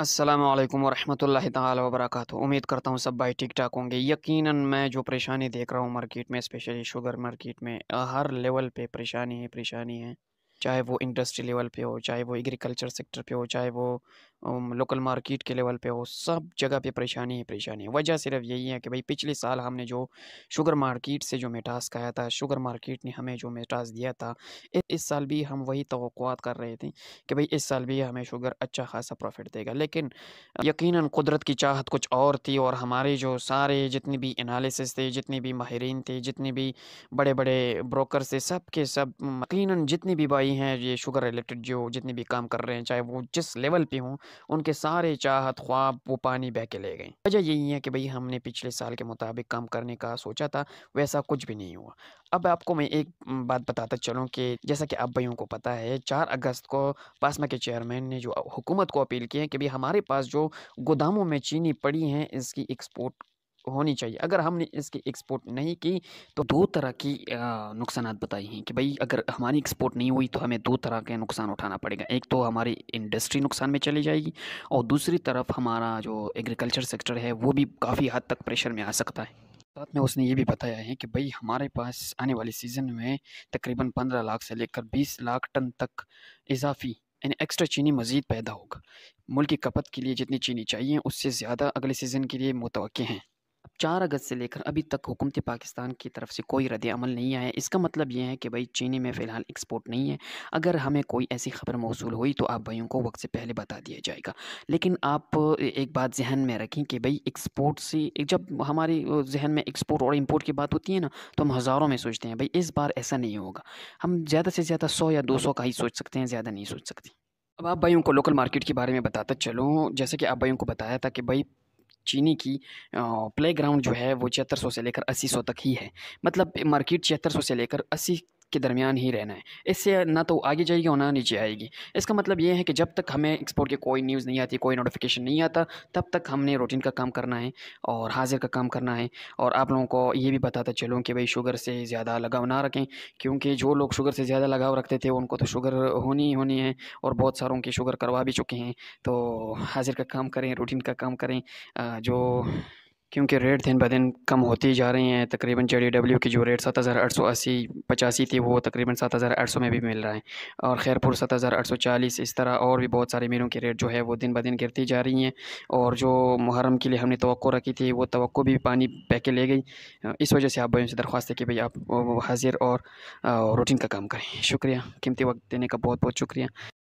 असलम वरहमल तबरक उम्मीद करता हूँ सब भाई ठीक ठाक होंगे यकीनन मैं जो परेशानी देख रहा हूँ मार्केट में स्पेशली शुगर मार्केट में हर लेवल पे परेशानी है परेशानी है चाहे वो इंडस्ट्री लेवल पे हो चाहे वो एग्रीकल्चर सेक्टर पे हो चाहे वो लोकल मार्केट के लेवल पे हो सब जगह पे परेशानी ही परेशानी है वजह सिर्फ यही है कि भाई पिछले साल हमने जो शुगर मार्केट से जो मेटास खाया था शुगर मार्केट ने हमें जो मेटास दिया था इस साल भी हम वही तो कर रहे थे कि भाई इस साल भी हमें शुगर अच्छा खासा प्रॉफिट देगा लेकिन यकीन कुदरत की चाहत कुछ और थी और हमारे जो सारे जितने भी एनालिसिस थे जितने भी माहरीन थे जितने भी बड़े बड़े ब्रोकर थे सब के सब यकीन जितने भी भाई हैं ये शुगर रिलेटेड जो जितने भी काम कर रहे हैं चाहे वो जिस लेवल पर हों उनके सारे चाहत ख्वाब वो पानी बह के ले गए वजह यही है कि भाई हमने पिछले साल के मुताबिक काम करने का सोचा था वैसा कुछ भी नहीं हुआ अब आपको मैं एक बात बताता चलूँ कि जैसा कि आप भाइयों को पता है चार अगस्त को पासमा के चेयरमैन ने जो हुकूमत को अपील की है कि भाई हमारे पास जो गोदामों में चीनी पड़ी है इसकी एक्सपोर्ट होनी चाहिए अगर हमने इसकी एक्सपोर्ट नहीं की तो दो तरह की नुकसान बताए हैं कि भाई अगर हमारी एक्सपोर्ट नहीं हुई तो हमें दो तरह के नुकसान उठाना पड़ेगा एक तो हमारी इंडस्ट्री नुकसान में चली जाएगी और दूसरी तरफ हमारा जो एग्रीकल्चर सेक्टर है वो भी काफ़ी हद तक प्रेशर में आ सकता है साथ में उसने ये भी बताया है कि भाई हमारे पास आने वाले सीज़न में तकरीबन पंद्रह लाख से लेकर बीस लाख टन तक इजाफी यानी एक्स्ट्रा चीनी मज़ीद पैदा होगा मुल्क की खपत के लिए जितनी चीनी चाहिए उससे ज़्यादा अगले सीज़न के लिए मुतव हैं चार अगस्त से लेकर अभी तक हुकूमत पाकिस्तान की तरफ से कोई रद्द अमल नहीं आया इसका मतलब यह है कि भाई चीनी में फ़िलहाल एक्सपोर्ट नहीं है अगर हमें कोई ऐसी खबर मौसू हुई तो आप भाइयों को वक्त से पहले बता दिया जाएगा लेकिन आप एक बात जहन में रखें कि भाई एक्सपोर्ट से जब हमारे जहन में एक्सपोर्ट और इम्पोर्ट की बात होती है ना तो हम हज़ारों में सोचते हैं भाई इस बार ऐसा नहीं होगा हम ज़्यादा से ज़्यादा सौ या दो सौ का ही सोच सकते हैं ज़्यादा नहीं सोच सकते अब आप भाइयों को लोकल मार्केट के बारे में बताता चलूँ जैसे कि आप भाइयों को बताया था कि भाई चीनी की प्ले ग्राउंड जो है वो छिहत्तर सौ से लेकर अस्सी सौ तक ही है मतलब मार्केट छिहत्तर सौ से लेकर अस्सी के दरमियान ही रहना है इससे ना तो आगे जाएगी और ना नीचे आएगी इसका मतलब ये है कि जब तक हमें एक्सपोर्ट की कोई न्यूज़ नहीं आती कोई नोटिफिकेशन नहीं आता तब तक हमने रूटीन का काम करना है और हाजिर का काम करना है और आप लोगों को ये भी बताता चलूँ कि भाई शुगर से ज़्यादा लगाव ना रखें क्योंकि जो लोग शुगर से ज़्यादा लगाव रखते थे उनको तो शुगर होनी ही होनी है और बहुत सारों की शुगर करवा भी चुके हैं तो हाजिर का काम करें रूटीन का काम करें जो क्योंकि रेट दिन ब दिन कम होती जा रही हैं तकरीबन जे डब्ल्यू की जो रेट सात हज़ार आठ सौ अस्सी पचासी थी वो तकरीबन सात हज़ार आठ सौ में भी मिल रहा है और खैरपुर सात हज़ार आठ सौ चालीस इस तरह और भी बहुत सारे मिलों की रेट जो है वो दिन ब दिन गिरती जा रही हैं और जो मुहरम के लिए हमने तो रखी थी वो तो भी पानी पह के ले गई इस वजह से आप भाई उनसे दरख्वास्त है कि भाई आप हाजिर और रूटीन का काम करें शुक्रिया कीमती वक्त देने का बहुत बहुत शुक्रिया